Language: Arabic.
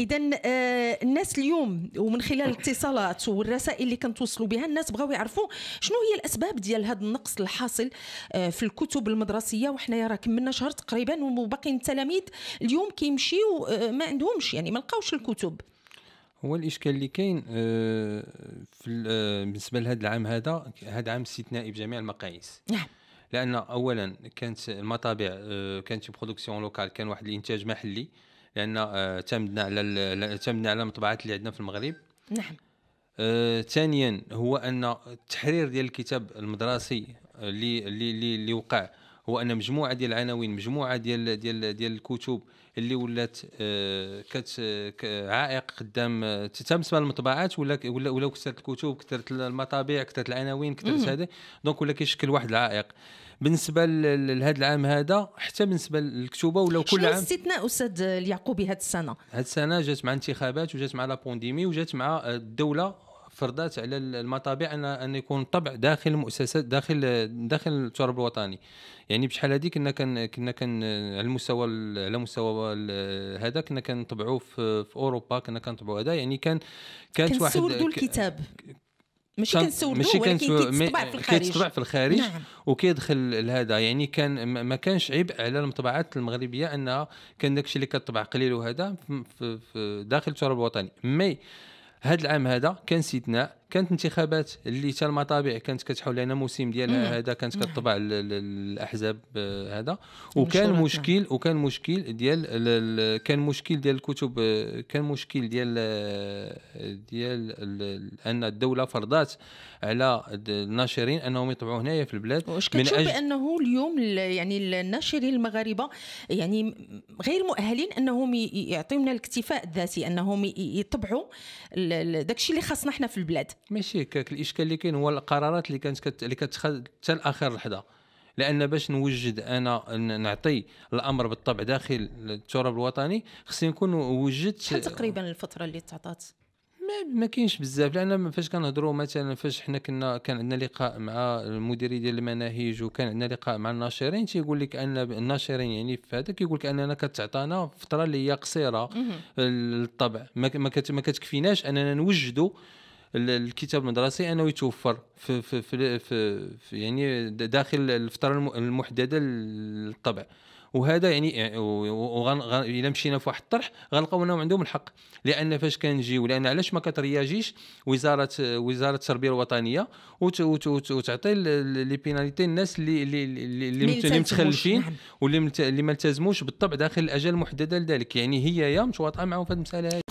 اذا آه، الناس اليوم ومن خلال الاتصالات والرسائل اللي كنتوصلوا بها الناس بغاو يعرفوا شنو هي الاسباب ديال هذا النقص الحاصل آه، في الكتب المدرسيه وحنايا راه كملنا شهر تقريبا وباقيين التلاميذ اليوم كيمشيو آه، ما عندهمش يعني ما لقاوش الكتب هو الاشكال اللي كاين في بالنسبه لهذا العام هذا هذا عام استثنائي بجميع المقاييس نعم لان اولا كانت المطابع كانت برودكسيون لوكال كان واحد الانتاج محلي لان اعتمدنا آه، على اعتمدنا على المطبعات اللي عندنا في المغرب نعم آه، ثانيا هو ان التحرير ديال الكتاب المدرسي اللي اللي اللي, وقع وقع هو ان مجموعه ديال العناوين مجموعه ديال ديال ديال الكتب اللي ولات آه، كت عائق قدام آه، تتمس المطبعات ولا ولا ولا كثرت الكتب كثرت المطابع كثرت العناوين كثرت هذا دونك ولا كيشكل واحد العائق بالنسبه لهذا العام هذا حتى بالنسبه للكتوبه ولا كل عام استثناء استاذ اليعقوبي هذه السنه هذه السنه جات مع انتخابات وجات مع لا بونديمي وجات مع آه، الدوله فرضات على المطابع ان ان يكون طبع داخل المؤسسات داخل داخل التراب الوطني يعني بشحال هذه كنا كن كنا كن على المستوى على مستوى هذا كنا كنطبعوا في, في اوروبا كنا كنطبعوا هذا يعني كان كانت واحد الكتاب ماشي كنسولو ماشي ولكن كيتطبع في الخارج كيتطبع في الخارج نعم. وكيدخل لهذا يعني كان ما كانش عبء على المطبعات المغربيه انها كان داكشي اللي كتطبع قليل وهذا في داخل التراب الوطني مي هذا العام هذا كان استثناء كانت انتخابات اللي حتى المطابع كانت كتحول لان موسم ديالها هذا كانت كتطبع الاحزاب آه، هذا وكان مشكل وكان مشكل ديال كان مشكل ديال الكتب آه، كان مشكل ديال آه، ديال ان الدوله فرضات على الناشرين انهم يطبعوا هنايا في البلاد واش كتشوف بانه اليوم يعني الناشرين المغاربه يعني غير مؤهلين انهم يعطيونا الاكتفاء الذاتي انهم يطبعوا داكشي اللي خاصنا حنا في البلاد ماشي هكاك الاشكال اللي كاين هو القرارات اللي كانت كت... اللي كتخذ حتى لاخر لحظه لان باش نوجد انا نعطي الامر بالطبع داخل التراب الوطني خصني نكون وجدت شحال تقريبا الفتره اللي تعطات ما ما كاينش بزاف لان فاش كنهضروا مثلا فاش حنا كنا كان عندنا لقاء مع المديرين ديال المناهج وكان عندنا لقاء مع الناشرين تيقول لك ان الناشرين يعني في هذا كيقول لك اننا كتعطانا فتره اللي هي قصيره للطبع ما كتكفيناش اننا نوجدوا الكتاب المدرسي انه يتوفر في, في, في, في, في يعني داخل الفتره المحدده للطبع وهذا يعني الى مشينا في واحد الطرح غنلقاو انهم عندهم الحق لان فاش كنجيو لان علاش ما كترياجيش وزاره وزاره التربيه الوطنيه وتعطي لي بيناليتي الناس اللي اللي اللي, متخلفين نعم. واللي اللي ما التزموش بالطبع داخل الاجل المحدده لذلك يعني هي يا متواطئه معهم في المساله هذه